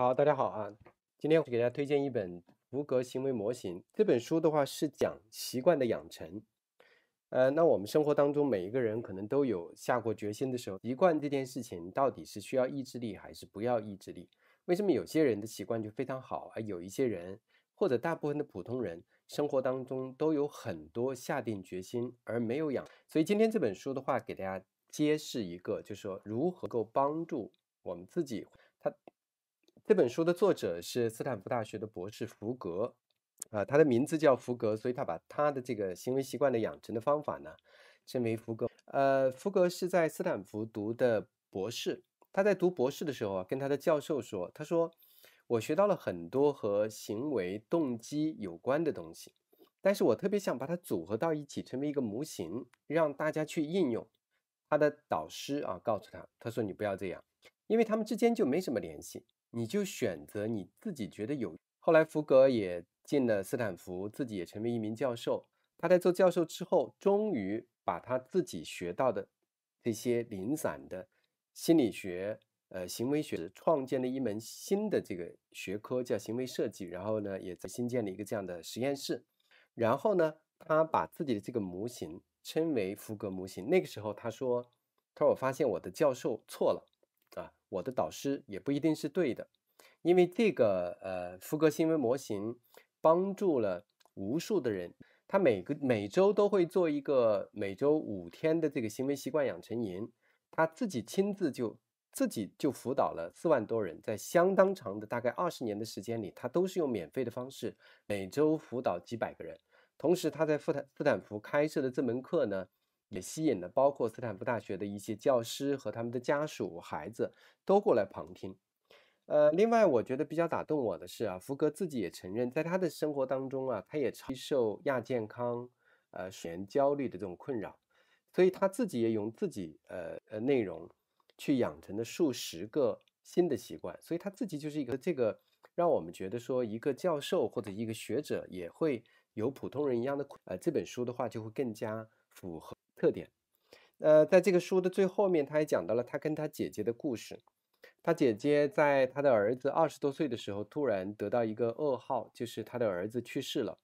好，大家好啊！今天给大家推荐一本《福格行为模型》这本书的话，是讲习惯的养成。呃，那我们生活当中每一个人可能都有下过决心的时候，习惯这件事情到底是需要意志力还是不要意志力？为什么有些人的习惯就非常好，而有一些人或者大部分的普通人生活当中都有很多下定决心而没有养？所以今天这本书的话，给大家揭示一个，就是说如何够帮助我们自己，它。这本书的作者是斯坦福大学的博士福格，啊，他的名字叫福格，所以他把他的这个行为习惯的养成的方法呢称为福格。呃，福格是在斯坦福读的博士，他在读博士的时候啊，跟他的教授说，他说我学到了很多和行为动机有关的东西，但是我特别想把它组合到一起，成为一个模型，让大家去应用。他的导师啊告诉他，他说你不要这样，因为他们之间就没什么联系。你就选择你自己觉得有。后来，福格也进了斯坦福，自己也成为一名教授。他在做教授之后，终于把他自己学到的这些零散的心理学、呃，行为学，创建了一门新的这个学科，叫行为设计。然后呢，也在新建了一个这样的实验室。然后呢，他把自己的这个模型称为福格模型。那个时候，他说：“他说我发现我的教授错了。”我的导师也不一定是对的，因为这个呃福格行为模型帮助了无数的人，他每个每周都会做一个每周五天的这个行为习惯养成营，他自己亲自就自己就辅导了四万多人，在相当长的大概二十年的时间里，他都是用免费的方式每周辅导几百个人，同时他在斯坦斯坦福开设的这门课呢。也吸引了包括斯坦福大学的一些教师和他们的家属、孩子都过来旁听。呃，另外我觉得比较打动我的是啊，福格自己也承认，在他的生活当中啊，他也常受亚健康、呃、选焦虑的这种困扰，所以他自己也用自己呃呃内容去养成的数十个新的习惯，所以他自己就是一个这个让我们觉得说，一个教授或者一个学者也会有普通人一样的呃，这本书的话就会更加符合。特点，呃，在这个书的最后面，他也讲到了他跟他姐姐的故事。他姐姐在他的儿子二十多岁的时候，突然得到一个噩耗，就是他的儿子去世了。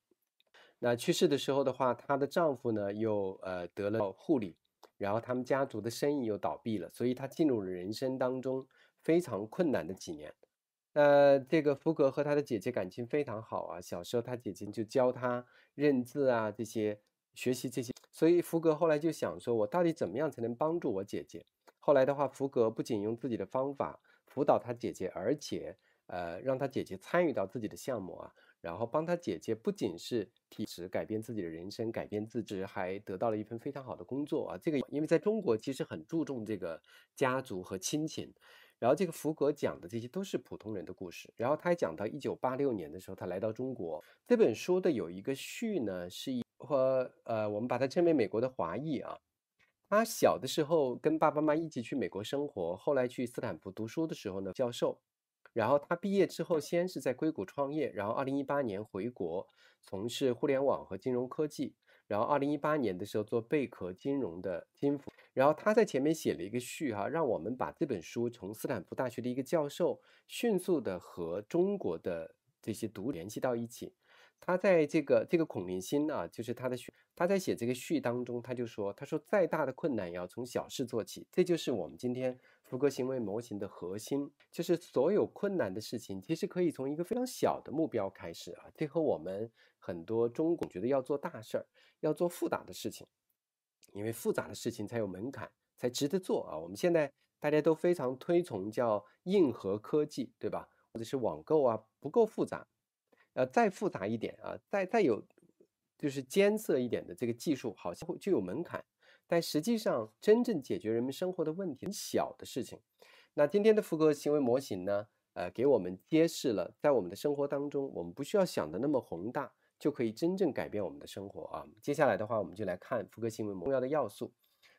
那去世的时候的话，他的丈夫呢又呃得了护理，然后他们家族的生意又倒闭了，所以他进入了人生当中非常困难的几年。那这个福格和他的姐姐感情非常好啊，小时候他姐姐就教他认字啊，这些学习这些。所以福格后来就想说，我到底怎么样才能帮助我姐姐？后来的话，福格不仅用自己的方法辅导他姐姐，而且呃，让他姐姐参与到自己的项目啊，然后帮他姐姐不仅是体职改变自己的人生，改变自己，还得到了一份非常好的工作啊。这个因为在中国其实很注重这个家族和亲情，然后这个福格讲的这些都是普通人的故事，然后他还讲到1986年的时候他来到中国，这本书的有一个序呢是一。和呃，我们把他称为美国的华裔啊。他小的时候跟爸爸妈妈一起去美国生活，后来去斯坦福读书的时候呢，教授。然后他毕业之后，先是在硅谷创业，然后二零一八年回国，从事互联网和金融科技。然后二零一八年的时候做贝壳金融的金服。然后他在前面写了一个序哈，让我们把这本书从斯坦福大学的一个教授，迅速的和中国的这些读联系到一起。他在这个这个孔令心啊，就是他的序，他在写这个序当中，他就说，他说再大的困难也要从小事做起，这就是我们今天福格行为模型的核心，就是所有困难的事情其实可以从一个非常小的目标开始啊，这和我们很多中国觉得要做大事儿，要做复杂的事情，因为复杂的事情才有门槛，才值得做啊。我们现在大家都非常推崇叫硬核科技，对吧？或者是网购啊，不够复杂。呃，再复杂一点啊，再再有就是艰涩一点的这个技术，好像就有门槛。但实际上，真正解决人们生活的问题，很小的事情。那今天的福格行为模型呢？呃，给我们揭示了在我们的生活当中，我们不需要想的那么宏大，就可以真正改变我们的生活啊。接下来的话，我们就来看福格行为模要的要素。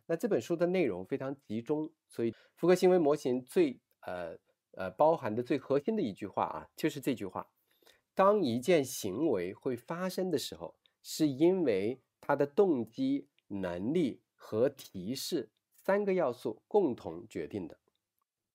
那这本书的内容非常集中，所以福格行为模型最呃呃包含的最核心的一句话啊，就是这句话。当一件行为会发生的时候，是因为它的动机、能力和提示三个要素共同决定的。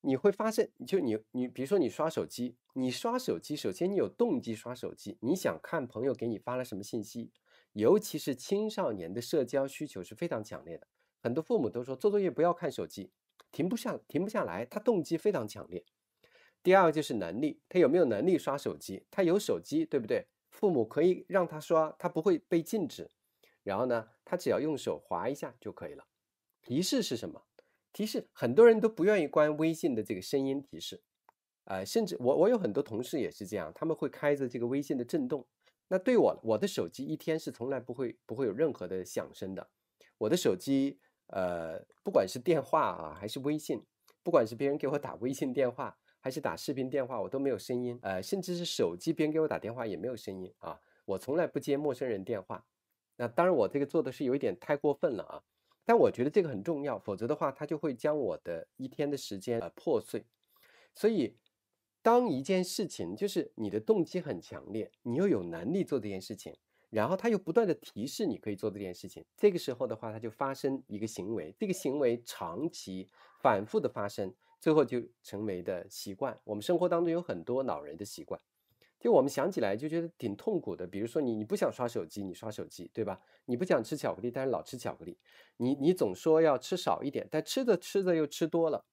你会发现，就你你比如说你刷手机，你刷手机，首先你有动机刷手机，你想看朋友给你发了什么信息，尤其是青少年的社交需求是非常强烈的。很多父母都说做作业不要看手机，停不下，停不下来，他动机非常强烈。第二个就是能力，他有没有能力刷手机？他有手机，对不对？父母可以让他刷，他不会被禁止。然后呢，他只要用手划一下就可以了。提示是什么？提示很多人都不愿意关微信的这个声音提示，呃，甚至我我有很多同事也是这样，他们会开着这个微信的震动。那对我我的手机一天是从来不会不会有任何的响声的。我的手机呃，不管是电话啊，还是微信，不管是别人给我打微信电话。还是打视频电话，我都没有声音，呃，甚至是手机边给我打电话也没有声音啊。我从来不接陌生人电话，那当然我这个做的是有一点太过分了啊，但我觉得这个很重要，否则的话，它就会将我的一天的时间呃破碎。所以，当一件事情就是你的动机很强烈，你又有能力做这件事情，然后它又不断的提示你可以做这件事情，这个时候的话，它就发生一个行为，这个行为长期反复的发生。最后就成为的习惯。我们生活当中有很多老人的习惯，就我们想起来就觉得挺痛苦的。比如说你，你不想刷手机，你刷手机，对吧？你不想吃巧克力，但是老吃巧克力。你，你总说要吃少一点，但吃着吃着又吃多了。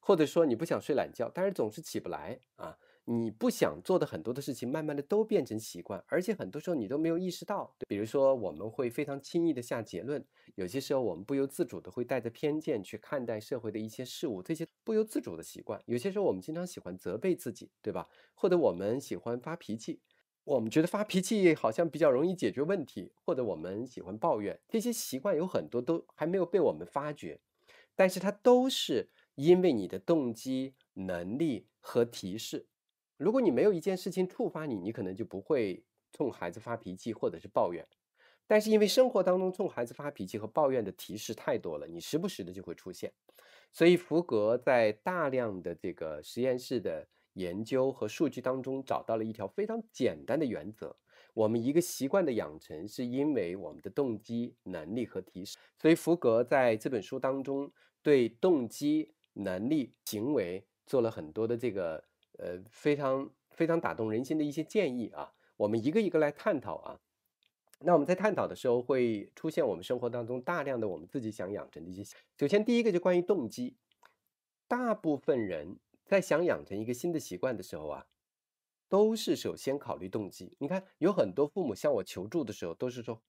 或者说你不想睡懒觉，但是总是起不来啊。你不想做的很多的事情，慢慢的都变成习惯，而且很多时候你都没有意识到。比如说，我们会非常轻易的下结论，有些时候我们不由自主的会带着偏见去看待社会的一些事物，这些不由自主的习惯。有些时候我们经常喜欢责备自己，对吧？或者我们喜欢发脾气，我们觉得发脾气好像比较容易解决问题，或者我们喜欢抱怨，这些习惯有很多都还没有被我们发觉，但是它都是因为你的动机、能力和提示。如果你没有一件事情触发你，你可能就不会冲孩子发脾气或者是抱怨。但是因为生活当中冲孩子发脾气和抱怨的提示太多了，你时不时的就会出现。所以福格在大量的这个实验室的研究和数据当中找到了一条非常简单的原则：我们一个习惯的养成是因为我们的动机、能力和提示。所以福格在这本书当中对动机、能力、行为做了很多的这个。呃，非常非常打动人心的一些建议啊！我们一个一个来探讨啊。那我们在探讨的时候会出现我们生活当中大量的我们自己想养成的一些。首先，第一个就关于动机。大部分人在想养成一个新的习惯的时候啊，都是首先考虑动机。你看，有很多父母向我求助的时候，都是说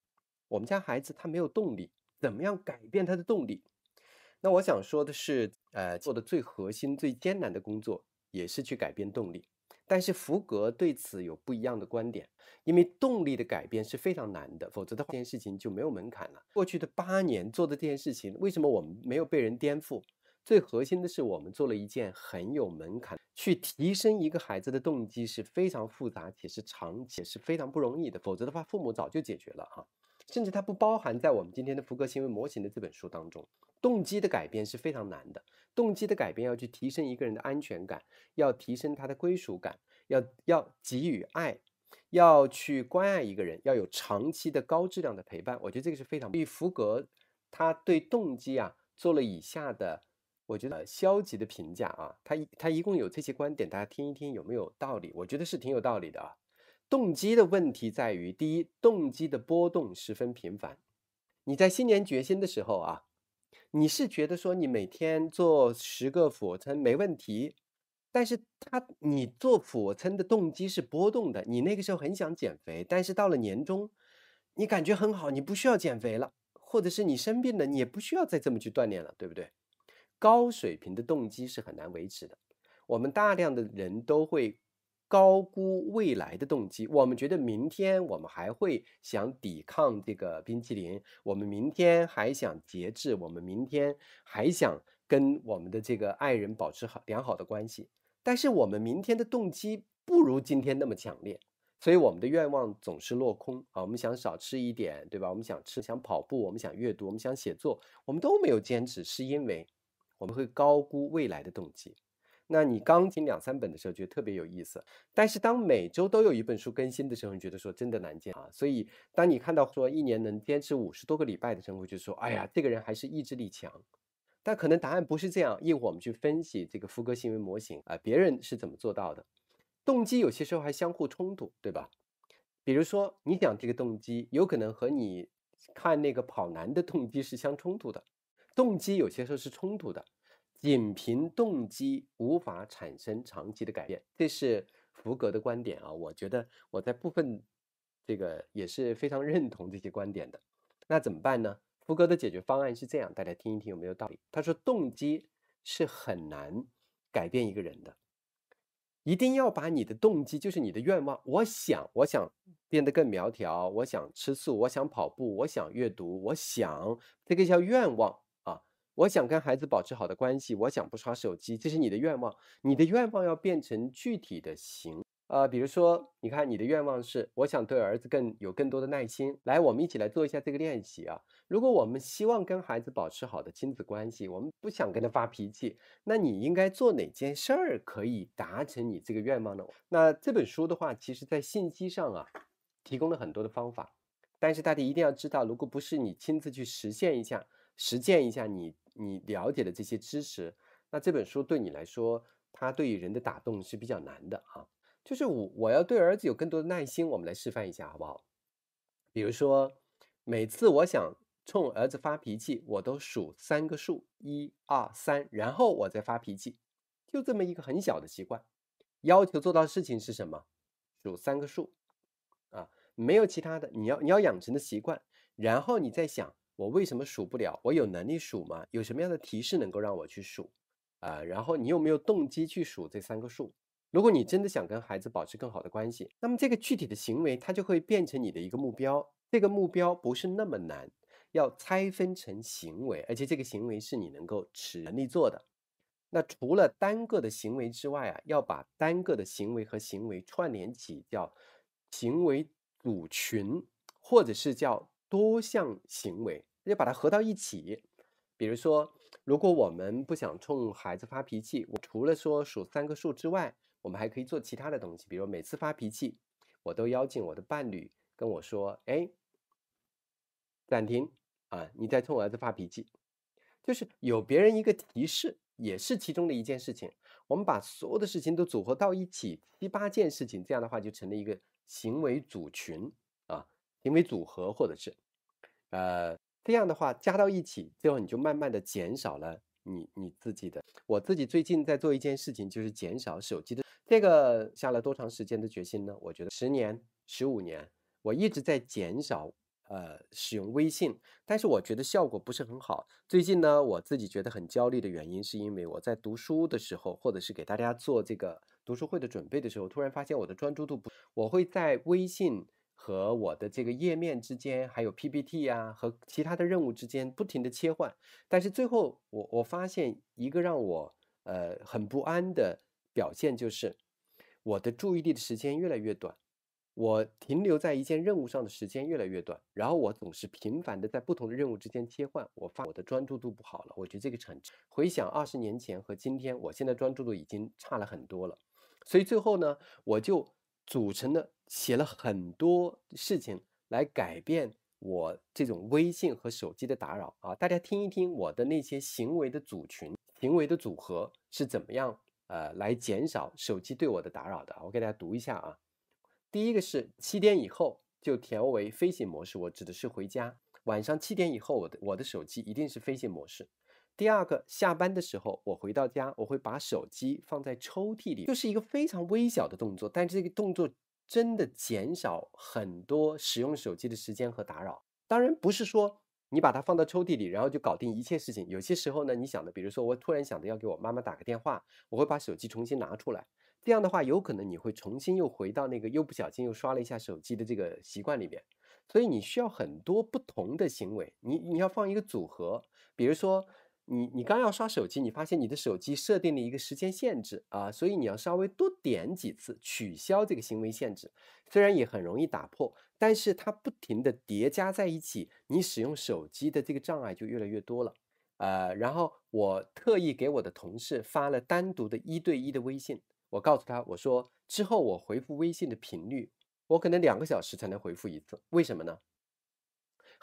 我们家孩子他没有动力，怎么样改变他的动力？那我想说的是，呃，做的最核心、最艰难的工作。也是去改变动力，但是福格对此有不一样的观点，因为动力的改变是非常难的，否则的话这件事情就没有门槛了。过去的八年做的这件事情，为什么我们没有被人颠覆？最核心的是我们做了一件很有门槛，去提升一个孩子的动机是非常复杂且是长且是非常不容易的，否则的话父母早就解决了哈，甚至它不包含在我们今天的福格行为模型的这本书当中。动机的改变是非常难的。动机的改变要去提升一个人的安全感，要提升他的归属感，要要给予爱，要去关爱一个人，要有长期的高质量的陪伴。我觉得这个是非常。比福格，他对动机啊做了以下的，我觉得消极的评价啊。他一他一共有这些观点，大家听一听有没有道理？我觉得是挺有道理的啊。动机的问题在于，第一，动机的波动十分频繁。你在新年决心的时候啊。你是觉得说你每天做十个俯卧撑没问题，但是他你做俯卧撑的动机是波动的。你那个时候很想减肥，但是到了年终，你感觉很好，你不需要减肥了，或者是你生病了，你也不需要再这么去锻炼了，对不对？高水平的动机是很难维持的，我们大量的人都会。高估未来的动机，我们觉得明天我们还会想抵抗这个冰淇淋，我们明天还想节制，我们明天还想跟我们的这个爱人保持好良好的关系。但是我们明天的动机不如今天那么强烈，所以我们的愿望总是落空啊。我们想少吃一点，对吧？我们想吃，想跑步，我们想阅读，我们想写作，我们都没有坚持，是因为我们会高估未来的动机。那你刚听两三本的时候觉得特别有意思，但是当每周都有一本书更新的时候，你觉得说真的难见啊。所以当你看到说一年能坚持五十多个礼拜的时候，就说哎呀，这个人还是意志力强。但可能答案不是这样，一会儿我们去分析这个福格行为模型啊，别人是怎么做到的？动机有些时候还相互冲突，对吧？比如说你讲这个动机，有可能和你看那个跑男的动机是相冲突的，动机有些时候是冲突的。仅凭动机无法产生长期的改变，这是福格的观点啊。我觉得我在部分这个也是非常认同这些观点的。那怎么办呢？福格的解决方案是这样，大家听一听有没有道理？他说，动机是很难改变一个人的，一定要把你的动机，就是你的愿望。我想，我想变得更苗条，我想吃素，我想跑步，我想阅读，我想这个叫愿望。我想跟孩子保持好的关系，我想不刷手机，这是你的愿望。你的愿望要变成具体的形，呃，比如说，你看，你的愿望是我想对儿子更有更多的耐心。来，我们一起来做一下这个练习啊。如果我们希望跟孩子保持好的亲子关系，我们不想跟他发脾气，那你应该做哪件事儿可以达成你这个愿望呢？那这本书的话，其实在信息上啊，提供了很多的方法，但是大家一定要知道，如果不是你亲自去实现一下、实践一下，你。你了解的这些知识，那这本书对你来说，它对于人的打动是比较难的啊。就是我我要对儿子有更多的耐心。我们来示范一下好不好？比如说，每次我想冲儿子发脾气，我都数三个数，一二三，然后我再发脾气，就这么一个很小的习惯。要求做到的事情是什么？数三个数啊，没有其他的。你要你要养成的习惯，然后你再想。我为什么数不了？我有能力数吗？有什么样的提示能够让我去数？啊，然后你有没有动机去数这三个数？如果你真的想跟孩子保持更好的关系，那么这个具体的行为它就会变成你的一个目标。这个目标不是那么难，要拆分成行为，而且这个行为是你能够持能力做的。那除了单个的行为之外啊，要把单个的行为和行为串联起，叫行为组群，或者是叫。多项行为，要把它合到一起。比如说，如果我们不想冲孩子发脾气，我除了说数三个数之外，我们还可以做其他的东西。比如每次发脾气，我都邀请我的伴侣跟我说：“哎，暂停啊，你在冲儿子发脾气。”就是有别人一个提示，也是其中的一件事情。我们把所有的事情都组合到一起，七八件事情，这样的话就成了一个行为组群。因为组合或者是，呃，这样的话加到一起，最后你就慢慢的减少了你你自己的。我自己最近在做一件事情，就是减少手机的这个下了多长时间的决心呢？我觉得十年、十五年，我一直在减少呃使用微信，但是我觉得效果不是很好。最近呢，我自己觉得很焦虑的原因，是因为我在读书的时候，或者是给大家做这个读书会的准备的时候，突然发现我的专注度不，我会在微信。和我的这个页面之间，还有 PPT 啊，和其他的任务之间不停的切换，但是最后我我发现一个让我呃很不安的表现就是，我的注意力的时间越来越短，我停留在一件任务上的时间越来越短，然后我总是频繁的在不同的任务之间切换，我发我的专注度不好了，我觉得这个产回想二十年前和今天，我现在专注度已经差了很多了，所以最后呢，我就组成了。写了很多事情来改变我这种微信和手机的打扰啊！大家听一听我的那些行为的组群、行为的组合是怎么样呃来减少手机对我的打扰的。我给大家读一下啊。第一个是七点以后就调为飞行模式，我指的是回家晚上七点以后，我的我的手机一定是飞行模式。第二个，下班的时候我回到家，我会把手机放在抽屉里，就是一个非常微小的动作，但这个动作。真的减少很多使用手机的时间和打扰。当然不是说你把它放到抽屉里，然后就搞定一切事情。有些时候呢，你想的，比如说我突然想着要给我妈妈打个电话，我会把手机重新拿出来。这样的话，有可能你会重新又回到那个又不小心又刷了一下手机的这个习惯里面。所以你需要很多不同的行为，你你要放一个组合，比如说。你你刚要刷手机，你发现你的手机设定了一个时间限制啊，所以你要稍微多点几次取消这个行为限制。虽然也很容易打破，但是它不停的叠加在一起，你使用手机的这个障碍就越来越多了。呃，然后我特意给我的同事发了单独的一对一的微信，我告诉他，我说之后我回复微信的频率，我可能两个小时才能回复一次，为什么呢？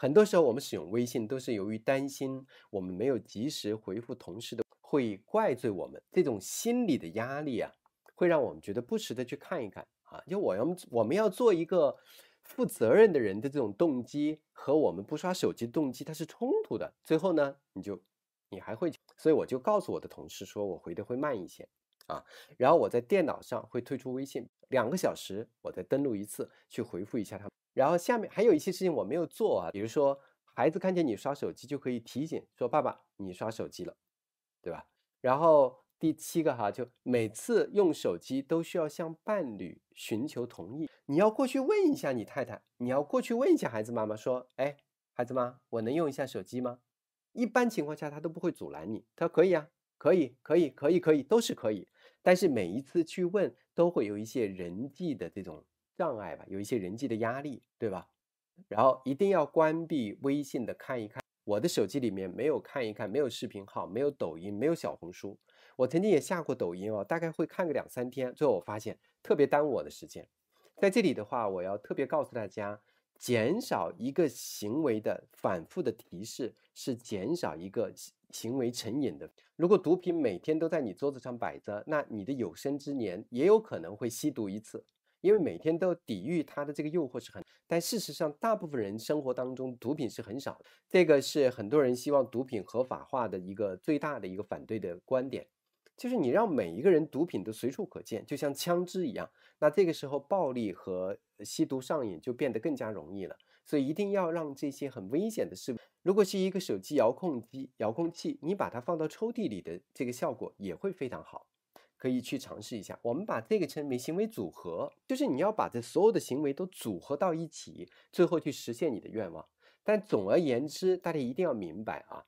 很多时候，我们使用微信都是由于担心我们没有及时回复同事的，会怪罪我们。这种心理的压力啊，会让我们觉得不时的去看一看啊。就我要我们要做一个负责任的人的这种动机，和我们不刷手机动机它是冲突的。最后呢，你就你还会，所以我就告诉我的同事说，我回的会慢一些啊。然后我在电脑上会退出微信，两个小时我再登录一次去回复一下他。然后下面还有一些事情我没有做啊，比如说孩子看见你刷手机就可以提醒说：“爸爸，你刷手机了，对吧？”然后第七个哈，就每次用手机都需要向伴侣寻求同意，你要过去问一下你太太，你要过去问一下孩子妈妈，说：“哎，孩子妈，我能用一下手机吗？”一般情况下他都不会阻拦你，他说：“可以啊，可以，可以，可以，可以，都是可以。”但是每一次去问都会有一些人际的这种。障碍吧，有一些人际的压力，对吧？然后一定要关闭微信的看一看，我的手机里面没有看一看，没有视频号，没有抖音，没有小红书。我曾经也下过抖音哦，大概会看个两三天，最后我发现特别耽误我的时间。在这里的话，我要特别告诉大家，减少一个行为的反复的提示，是减少一个行为成瘾的。如果毒品每天都在你桌子上摆着，那你的有生之年也有可能会吸毒一次。因为每天都抵御它的这个诱惑是很，但事实上，大部分人生活当中毒品是很少的，这个是很多人希望毒品合法化的一个最大的一个反对的观点，就是你让每一个人毒品都随处可见，就像枪支一样，那这个时候暴力和吸毒上瘾就变得更加容易了，所以一定要让这些很危险的事，如果是一个手机遥控机遥控器，你把它放到抽屉里的这个效果也会非常好。可以去尝试一下，我们把这个称为行为组合，就是你要把这所有的行为都组合到一起，最后去实现你的愿望。但总而言之，大家一定要明白啊，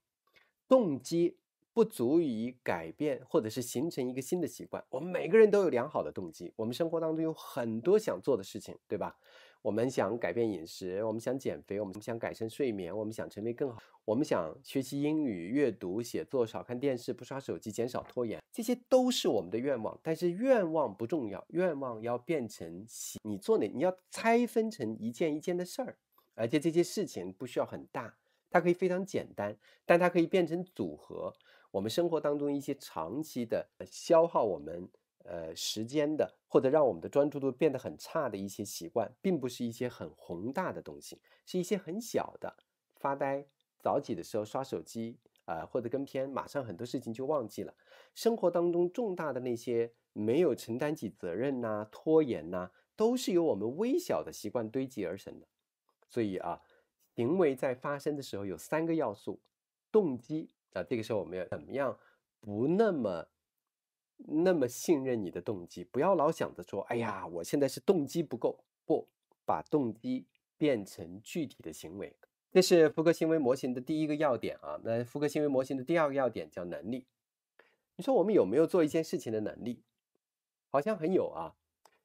动机不足以改变或者是形成一个新的习惯。我们每个人都有良好的动机，我们生活当中有很多想做的事情，对吧？我们想改变饮食，我们想减肥，我们想改善睡眠，我们想成为更好，我们想学习英语、阅读、写作，少看电视、不刷手机、减少拖延，这些都是我们的愿望。但是愿望不重要，愿望要变成你做哪，你要拆分成一件一件的事儿，而且这些事情不需要很大，它可以非常简单，但它可以变成组合。我们生活当中一些长期的消耗我们。呃，时间的或者让我们的专注度变得很差的一些习惯，并不是一些很宏大的东西，是一些很小的发呆、早起的时候刷手机啊，或者跟片，马上很多事情就忘记了。生活当中重大的那些没有承担起责任呐、拖延呐，都是由我们微小的习惯堆积而成的。所以啊，行为在发生的时候有三个要素：动机啊，这个时候我们要怎么样不那么。那么信任你的动机，不要老想着说，哎呀，我现在是动机不够，不把动机变成具体的行为，这是福格行为模型的第一个要点啊。那福格行为模型的第二个要点叫能力。你说我们有没有做一件事情的能力？好像很有啊。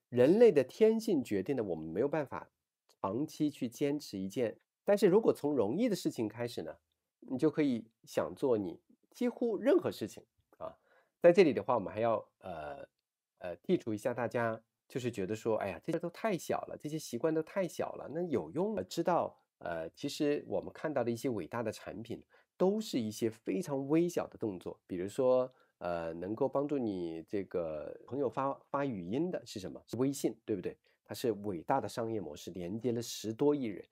人类的天性决定了我们没有办法长期去坚持一件，但是如果从容易的事情开始呢，你就可以想做你几乎任何事情。在这里的话，我们还要呃呃剔除一下，大家就是觉得说，哎呀，这些都太小了，这些习惯都太小了，那有用吗？知道，呃，其实我们看到的一些伟大的产品，都是一些非常微小的动作，比如说，呃，能够帮助你这个朋友发发语音的是什么？是微信，对不对？它是伟大的商业模式，连接了十多亿人。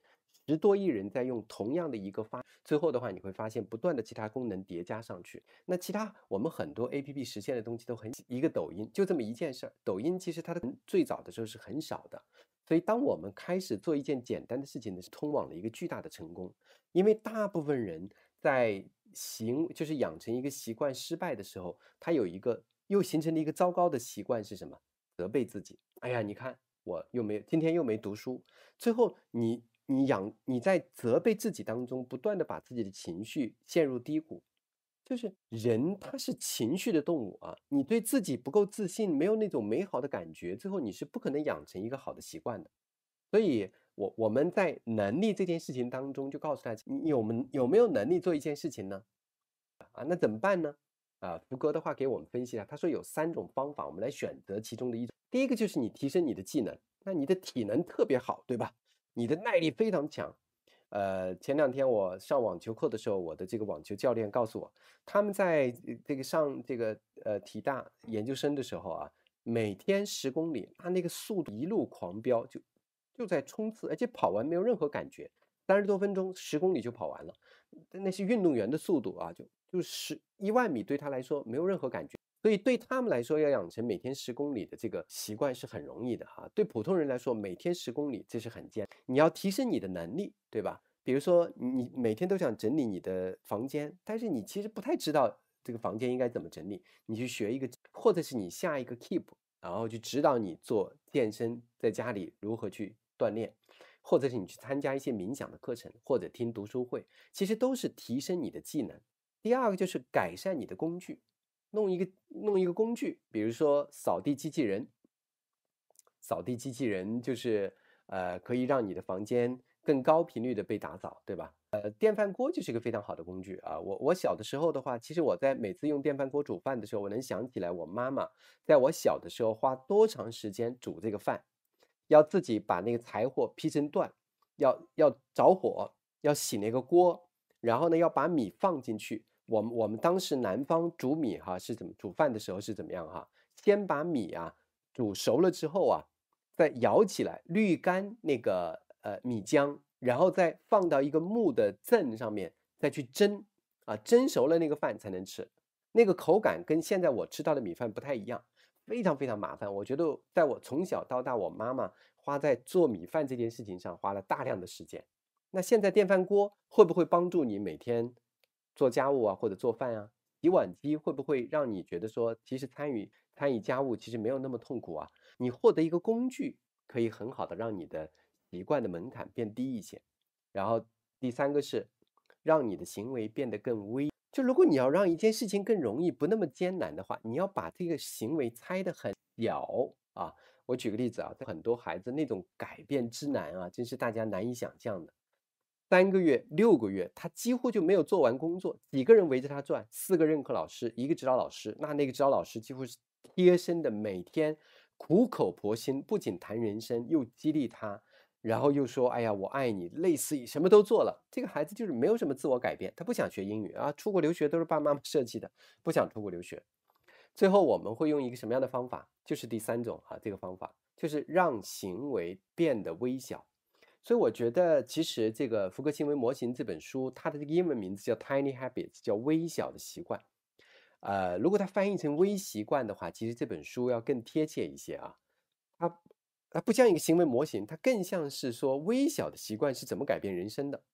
十多亿人在用同样的一个发，最后的话你会发现，不断的其他功能叠加上去。那其他我们很多 A P P 实现的东西都很一个抖音就这么一件事儿。抖音其实它的最早的时候是很少的，所以当我们开始做一件简单的事情呢，是通往了一个巨大的成功。因为大部分人在行就是养成一个习惯失败的时候，他有一个又形成了一个糟糕的习惯是什么？责备自己。哎呀，你看我又没今天又没读书，最后你。你养你在责备自己当中，不断的把自己的情绪陷入低谷，就是人他是情绪的动物啊。你对自己不够自信，没有那种美好的感觉，最后你是不可能养成一个好的习惯的。所以，我我们在能力这件事情当中，就告诉大家，你有没有没有能力做一件事情呢？啊，那怎么办呢？啊，福哥的话给我们分析了，他说有三种方法，我们来选择其中的一种。第一个就是你提升你的技能，那你的体能特别好，对吧？你的耐力非常强，呃，前两天我上网球课的时候，我的这个网球教练告诉我，他们在这个上这个呃体大研究生的时候啊，每天十公里，他那个速度一路狂飙，就就在冲刺，而且跑完没有任何感觉，三十多分钟十公里就跑完了。那些运动员的速度啊，就就十一万米对他来说没有任何感觉。所以对他们来说，要养成每天十公里的这个习惯是很容易的哈。对普通人来说，每天十公里这是很艰你要提升你的能力，对吧？比如说，你每天都想整理你的房间，但是你其实不太知道这个房间应该怎么整理。你去学一个，或者是你下一个 Keep，然后去指导你做健身，在家里如何去锻炼，或者是你去参加一些冥想的课程，或者听读书会，其实都是提升你的技能。第二个就是改善你的工具。弄一个弄一个工具，比如说扫地机器人，扫地机器人就是呃可以让你的房间更高频率的被打扫，对吧？呃，电饭锅就是一个非常好的工具啊。我我小的时候的话，其实我在每次用电饭锅煮饭的时候，我能想起来我妈妈在我小的时候花多长时间煮这个饭，要自己把那个柴火劈成段，要要着火，要洗那个锅，然后呢要把米放进去。我们我们当时南方煮米哈是怎么煮饭的时候是怎么样哈？先把米啊煮熟了之后啊，再舀起来滤干那个呃米浆，然后再放到一个木的甑上面再去蒸啊，蒸熟了那个饭才能吃。那个口感跟现在我吃到的米饭不太一样，非常非常麻烦。我觉得在我从小到大，我妈妈花在做米饭这件事情上花了大量的时间。那现在电饭锅会不会帮助你每天？做家务啊，或者做饭啊，洗碗机会不会让你觉得说，其实参与参与家务其实没有那么痛苦啊？你获得一个工具，可以很好的让你的习惯的门槛变低一些。然后第三个是，让你的行为变得更微。就如果你要让一件事情更容易，不那么艰难的话，你要把这个行为拆得很小啊。我举个例子啊，很多孩子那种改变之难啊，真是大家难以想象的。三个月、六个月，他几乎就没有做完工作。几个人围着他转，四个任课老师，一个指导老师。那那个指导老师几乎是贴身的，每天苦口婆心，不仅谈人生，又激励他，然后又说：“哎呀，我爱你。”类似于什么都做了，这个孩子就是没有什么自我改变。他不想学英语啊，出国留学都是爸妈妈设计的，不想出国留学。最后我们会用一个什么样的方法？就是第三种哈，这个方法就是让行为变得微小。所以我觉得，其实这个《福格行为模型》这本书，它的这个英文名字叫《Tiny Habits》，叫微小的习惯。呃，如果它翻译成“微习惯”的话，其实这本书要更贴切一些啊。它它不像一个行为模型，它更像是说微小的习惯是怎么改变人生的。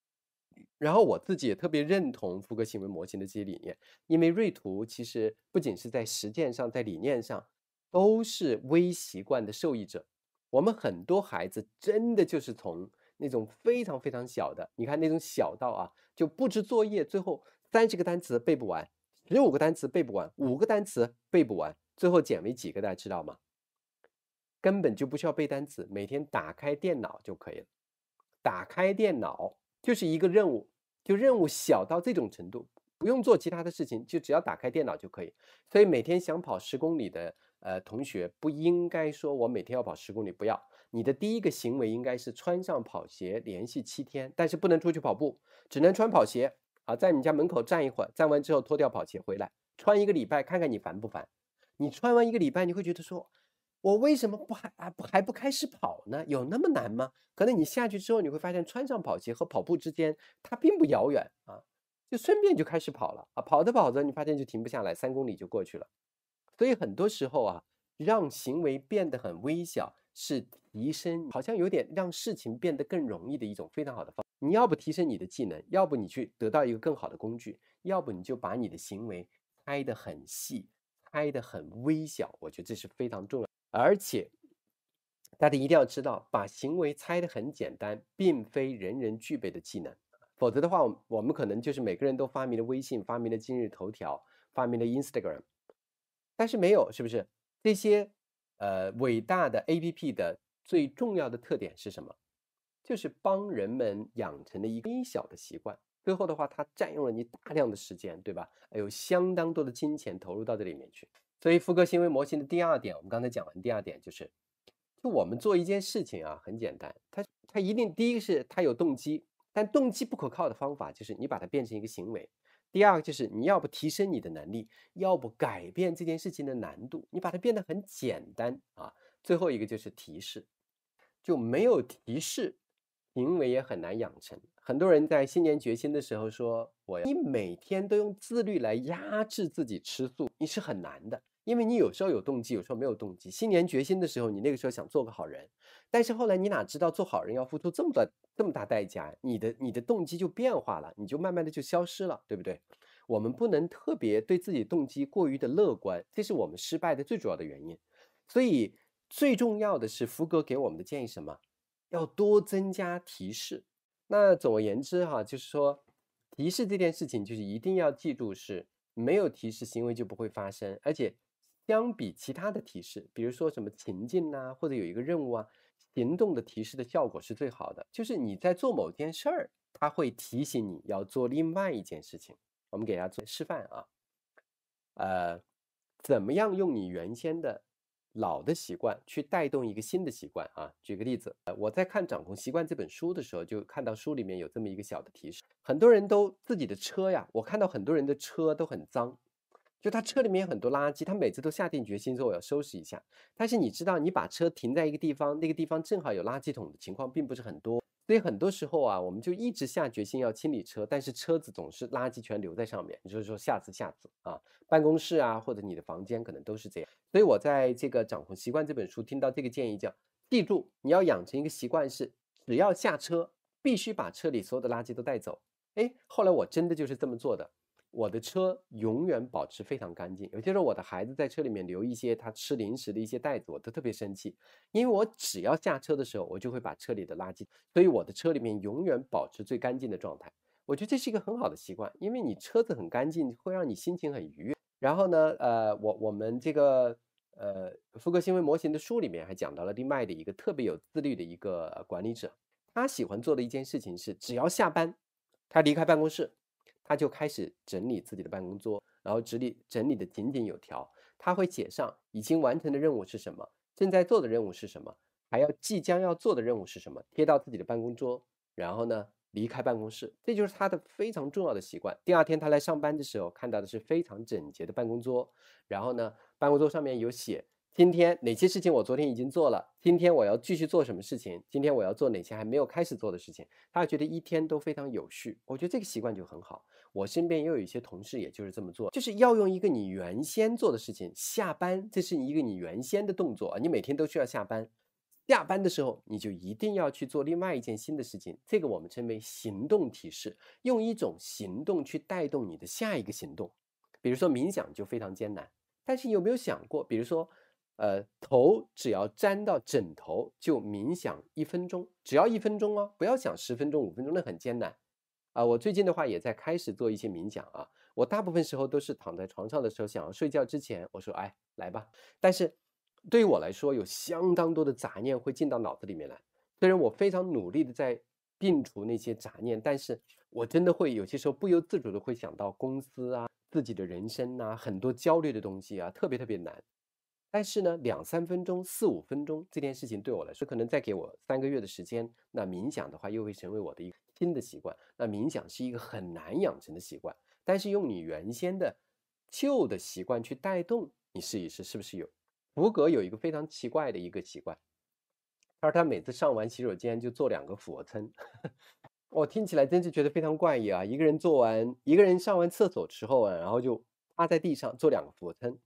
然后我自己也特别认同福格行为模型的这些理念，因为瑞图其实不仅是在实践上，在理念上都是微习惯的受益者。我们很多孩子真的就是从。那种非常非常小的，你看那种小到啊，就布置作业，最后三十个单词背不完，十五个单词背不完，五个单词背不完，最后减为几个，大家知道吗？根本就不需要背单词，每天打开电脑就可以了。打开电脑就是一个任务，就任务小到这种程度，不用做其他的事情，就只要打开电脑就可以。所以每天想跑十公里的呃同学，不应该说我每天要跑十公里，不要。你的第一个行为应该是穿上跑鞋，连续七天，但是不能出去跑步，只能穿跑鞋啊，在你家门口站一会儿，站完之后脱掉跑鞋回来穿一个礼拜，看看你烦不烦。你穿完一个礼拜，你会觉得说，我为什么不还啊还不开始跑呢？有那么难吗？可能你下去之后，你会发现穿上跑鞋和跑步之间它并不遥远啊，就顺便就开始跑了啊，跑着跑着你发现就停不下来，三公里就过去了。所以很多时候啊，让行为变得很微小是。提升好像有点让事情变得更容易的一种非常好的方。你要不提升你的技能，要不你去得到一个更好的工具，要不你就把你的行为拆的很细，拆的很微小。我觉得这是非常重要。而且大家一定要知道，把行为拆的很简单，并非人人具备的技能。否则的话，我们可能就是每个人都发明了微信，发明了今日头条，发明了 Instagram，但是没有，是不是？这些呃伟大的 APP 的。最重要的特点是什么？就是帮人们养成了一个微小的习惯。最后的话，它占用了你大量的时间，对吧？还有相当多的金钱投入到这里面去。所以，复刻行为模型的第二点，我们刚才讲完。第二点就是，就我们做一件事情啊，很简单。它它一定第一个是它有动机，但动机不可靠的方法就是你把它变成一个行为。第二个就是你要不提升你的能力，要不改变这件事情的难度，你把它变得很简单啊。最后一个就是提示，就没有提示，行为也很难养成。很多人在新年决心的时候说：“我要你每天都用自律来压制自己吃素，你是很难的，因为你有时候有动机，有时候没有动机。新年决心的时候，你那个时候想做个好人，但是后来你哪知道做好人要付出这么多这么大代价？你的你的动机就变化了，你就慢慢的就消失了，对不对？我们不能特别对自己动机过于的乐观，这是我们失败的最主要的原因。所以。最重要的是，福哥给我们的建议什么？要多增加提示。那总而言之哈，就是说，提示这件事情就是一定要记住是没有提示，行为就不会发生。而且，相比其他的提示，比如说什么情境啊，或者有一个任务啊，行动的提示的效果是最好的。就是你在做某件事儿，它会提醒你要做另外一件事情。我们给大家做示范啊，呃，怎么样用你原先的？老的习惯去带动一个新的习惯啊。举个例子，我在看《掌控习惯》这本书的时候，就看到书里面有这么一个小的提示。很多人都自己的车呀，我看到很多人的车都很脏，就他车里面有很多垃圾。他每次都下定决心说我要收拾一下，但是你知道，你把车停在一个地方，那个地方正好有垃圾桶的情况并不是很多。所以很多时候啊，我们就一直下决心要清理车，但是车子总是垃圾全留在上面。你就是说，下次、下次啊，办公室啊，或者你的房间可能都是这样。所以我在这个《掌控习惯》这本书听到这个建议，叫记住你要养成一个习惯是，只要下车必须把车里所有的垃圾都带走。哎，后来我真的就是这么做的。我的车永远保持非常干净。有些时候，我的孩子在车里面留一些他吃零食的一些袋子，我都特别生气，因为我只要下车的时候，我就会把车里的垃圾，所以我的车里面永远保持最干净的状态。我觉得这是一个很好的习惯，因为你车子很干净，会让你心情很愉悦。然后呢，呃，我我们这个呃《富格行为模型》的书里面还讲到了另外的一个特别有自律的一个管理者，他喜欢做的一件事情是，只要下班，他离开办公室。他就开始整理自己的办公桌，然后整理整理的井井有条。他会写上已经完成的任务是什么，正在做的任务是什么，还要即将要做的任务是什么，贴到自己的办公桌。然后呢，离开办公室，这就是他的非常重要的习惯。第二天他来上班的时候，看到的是非常整洁的办公桌。然后呢，办公桌上面有写。今天哪些事情我昨天已经做了？今天我要继续做什么事情？今天我要做哪些还没有开始做的事情？他觉得一天都非常有序，我觉得这个习惯就很好。我身边也有一些同事，也就是这么做，就是要用一个你原先做的事情，下班这是一个你原先的动作，你每天都需要下班，下班的时候你就一定要去做另外一件新的事情，这个我们称为行动提示，用一种行动去带动你的下一个行动。比如说冥想就非常艰难，但是有没有想过，比如说？呃，头只要沾到枕头就冥想一分钟，只要一分钟啊，不要想十分钟、五分钟那很艰难啊。我最近的话也在开始做一些冥想啊，我大部分时候都是躺在床上的时候，想要睡觉之前，我说哎来吧。但是对于我来说，有相当多的杂念会进到脑子里面来。虽然我非常努力的在摒除那些杂念，但是我真的会有些时候不由自主的会想到公司啊、自己的人生呐、很多焦虑的东西啊，特别特别难。但是呢，两三分钟、四五分钟这件事情对我来说，可能再给我三个月的时间，那冥想的话又会成为我的一个新的习惯。那冥想是一个很难养成的习惯，但是用你原先的旧的习惯去带动，你试一试是不是有？福格有一个非常奇怪的一个习惯，他说他每次上完洗手间就做两个俯卧撑，我听起来真是觉得非常怪异啊！一个人做完，一个人上完厕所之后啊，然后就趴在地上做两个俯卧撑。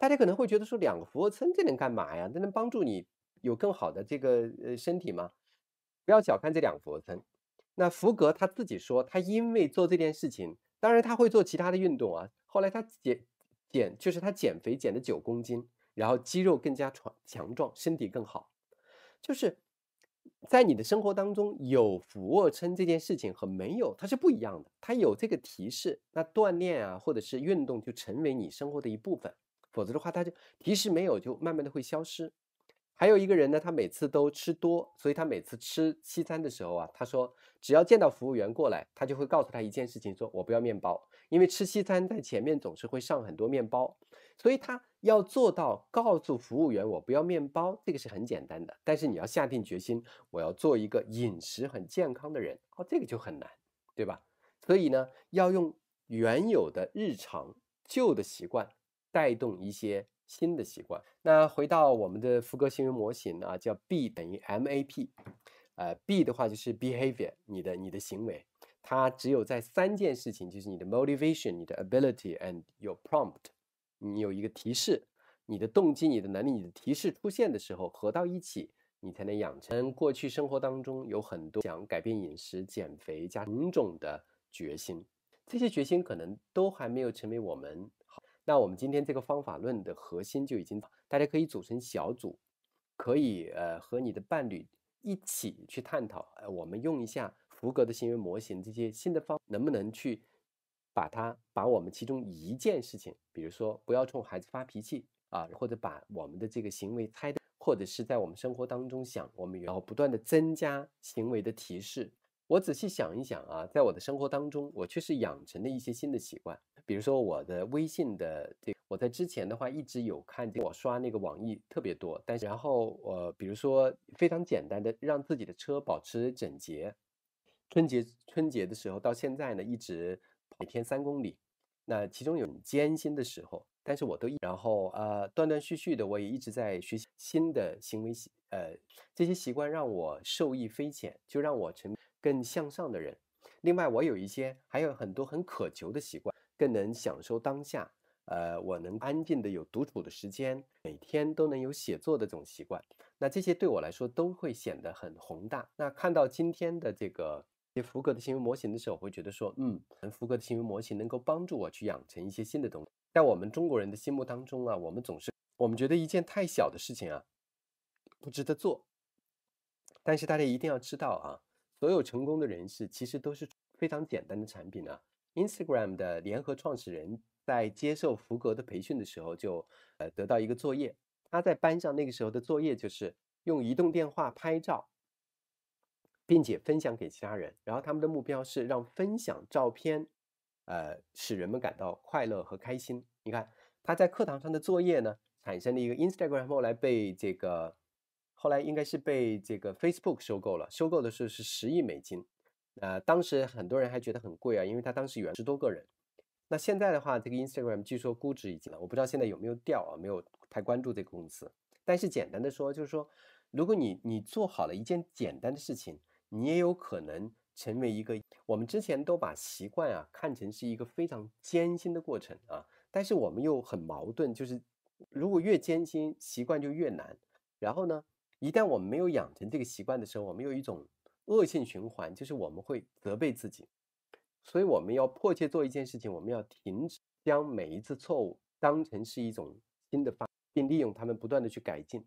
大家可能会觉得说两个俯卧撑这能干嘛呀？这能帮助你有更好的这个呃身体吗？不要小看这两个俯卧撑。那福格他自己说，他因为做这件事情，当然他会做其他的运动啊。后来他减减，就是他减肥减了九公斤，然后肌肉更加强壮，身体更好。就是在你的生活当中有俯卧撑这件事情和没有它是不一样的。它有这个提示，那锻炼啊或者是运动就成为你生活的一部分。否则的话，他就提示没有，就慢慢的会消失。还有一个人呢，他每次都吃多，所以他每次吃西餐的时候啊，他说只要见到服务员过来，他就会告诉他一件事情：说我不要面包，因为吃西餐在前面总是会上很多面包，所以他要做到告诉服务员我不要面包，这个是很简单的。但是你要下定决心，我要做一个饮食很健康的人，哦，这个就很难，对吧？所以呢，要用原有的日常旧的习惯。带动一些新的习惯。那回到我们的福格行为模型啊，叫 B 等于 MAP。呃，B 的话就是 behavior，你的你的行为，它只有在三件事情，就是你的 motivation、你的 ability and your prompt，你有一个提示，你的动机、你的能力、你的提示出现的时候合到一起，你才能养成。过去生活当中有很多想改变饮食、减肥加种种的决心，这些决心可能都还没有成为我们。那我们今天这个方法论的核心就已经，大家可以组成小组，可以呃和你的伴侣一起去探讨。呃，我们用一下福格的行为模型，这些新的方能不能去把它把我们其中一件事情，比如说不要冲孩子发脾气啊，或者把我们的这个行为拆，或者是在我们生活当中想，我们然后不断的增加行为的提示。我仔细想一想啊，在我的生活当中，我确实养成了一些新的习惯。比如说我的微信的这，我在之前的话一直有看，我刷那个网易特别多。但是然后我比如说非常简单的让自己的车保持整洁，春节春节的时候到现在呢一直每天三公里，那其中有艰辛的时候，但是我都然后呃断断续续的我也一直在学习新的行为习呃这些习惯让我受益匪浅，就让我成更向上的人。另外我有一些还有很多很渴求的习惯。更能享受当下，呃，我能安静的有独处的时间，每天都能有写作的这种习惯，那这些对我来说都会显得很宏大。那看到今天的这个福格的行为模型的时候，我会觉得说，嗯，福格的行为模型能够帮助我去养成一些新的东西。在我们中国人的心目当中啊，我们总是我们觉得一件太小的事情啊，不值得做。但是大家一定要知道啊，所有成功的人士其实都是非常简单的产品呢。Instagram 的联合创始人在接受福格的培训的时候，就呃得到一个作业。他在班上那个时候的作业就是用移动电话拍照，并且分享给其他人。然后他们的目标是让分享照片，呃使人们感到快乐和开心。你看他在课堂上的作业呢，产生了一个 Instagram 后来被这个后来应该是被这个 Facebook 收购了。收购的时候是十亿美金。呃，当时很多人还觉得很贵啊，因为他当时有十多个人。那现在的话，这个 Instagram 据说估值已经了，我不知道现在有没有掉啊，没有太关注这个公司。但是简单的说，就是说，如果你你做好了一件简单的事情，你也有可能成为一个。我们之前都把习惯啊看成是一个非常艰辛的过程啊，但是我们又很矛盾，就是如果越艰辛，习惯就越难。然后呢，一旦我们没有养成这个习惯的时候，我们有一种。恶性循环就是我们会责备自己，所以我们要迫切做一件事情，我们要停止将每一次错误当成是一种新的发，并利用他们不断的去改进，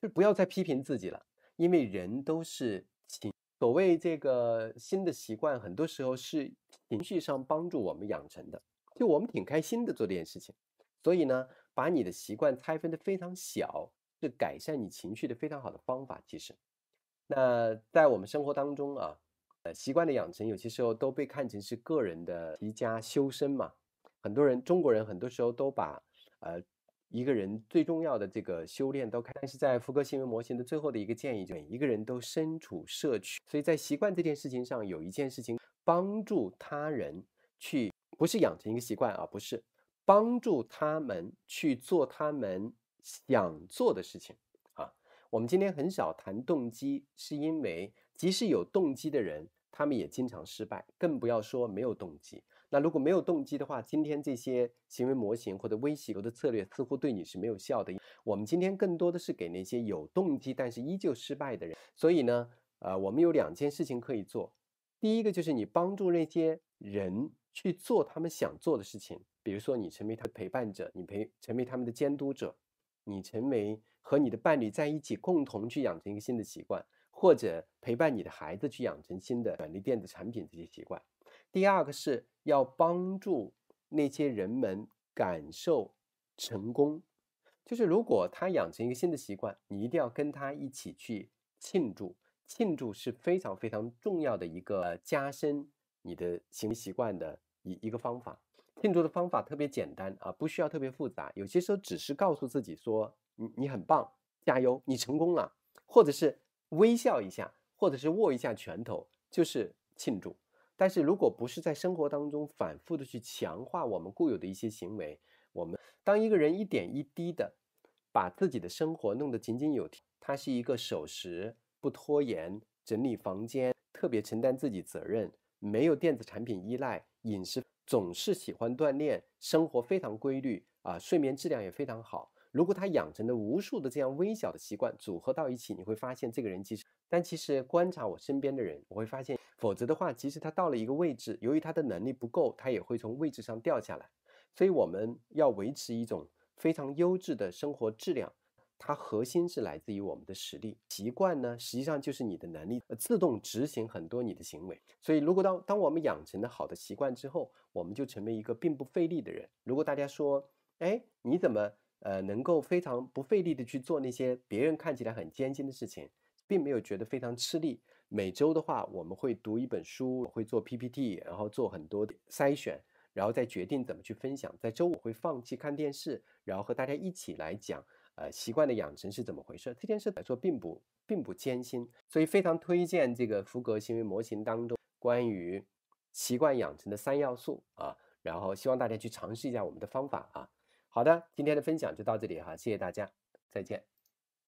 就不要再批评自己了，因为人都是情，所谓这个新的习惯，很多时候是情绪上帮助我们养成的，就我们挺开心的做这件事情，所以呢，把你的习惯拆分的非常小，是改善你情绪的非常好的方法，其实。那在我们生活当中啊，呃，习惯的养成，有些时候都被看成是个人的提家修身嘛。很多人，中国人，很多时候都把，呃，一个人最重要的这个修炼都看。但是在福格行为模型的最后的一个建议，就每一个人都身处社区，所以在习惯这件事情上，有一件事情，帮助他人去，不是养成一个习惯啊，不是帮助他们去做他们想做的事情。我们今天很少谈动机，是因为即使有动机的人，他们也经常失败，更不要说没有动机。那如果没有动机的话，今天这些行为模型或者微习游的策略似乎对你是没有效的。我们今天更多的是给那些有动机但是依旧失败的人。所以呢，呃，我们有两件事情可以做。第一个就是你帮助那些人去做他们想做的事情，比如说你成为他的陪伴者，你陪成为他们的监督者，你成为。和你的伴侣在一起，共同去养成一个新的习惯，或者陪伴你的孩子去养成新的远离电子产品这些习惯。第二个是要帮助那些人们感受成功，就是如果他养成一个新的习惯，你一定要跟他一起去庆祝。庆祝是非常非常重要的一个加深你的行为习惯的一一个方法。庆祝的方法特别简单啊，不需要特别复杂，有些时候只是告诉自己说。你你很棒，加油！你成功了，或者是微笑一下，或者是握一下拳头，就是庆祝。但是，如果不是在生活当中反复的去强化我们固有的一些行为，我们当一个人一点一滴的把自己的生活弄得井井有条，他是一个守时、不拖延、整理房间、特别承担自己责任、没有电子产品依赖、饮食总是喜欢锻炼、生活非常规律啊，睡眠质量也非常好。如果他养成了无数的这样微小的习惯组合到一起，你会发现这个人其实。但其实观察我身边的人，我会发现，否则的话，其实他到了一个位置，由于他的能力不够，他也会从位置上掉下来。所以我们要维持一种非常优质的生活质量，它核心是来自于我们的实力。习惯呢，实际上就是你的能力自动执行很多你的行为。所以如果当当我们养成了好的习惯之后，我们就成为一个并不费力的人。如果大家说，哎，你怎么？呃，能够非常不费力的去做那些别人看起来很艰辛的事情，并没有觉得非常吃力。每周的话，我们会读一本书，我会做 PPT，然后做很多筛选，然后再决定怎么去分享。在周五会放弃看电视，然后和大家一起来讲。呃，习惯的养成是怎么回事？这件事来说，并不并不艰辛，所以非常推荐这个福格行为模型当中关于习惯养成的三要素啊。然后希望大家去尝试一下我们的方法啊。好的，今天的分享就到这里哈，谢谢大家，再见。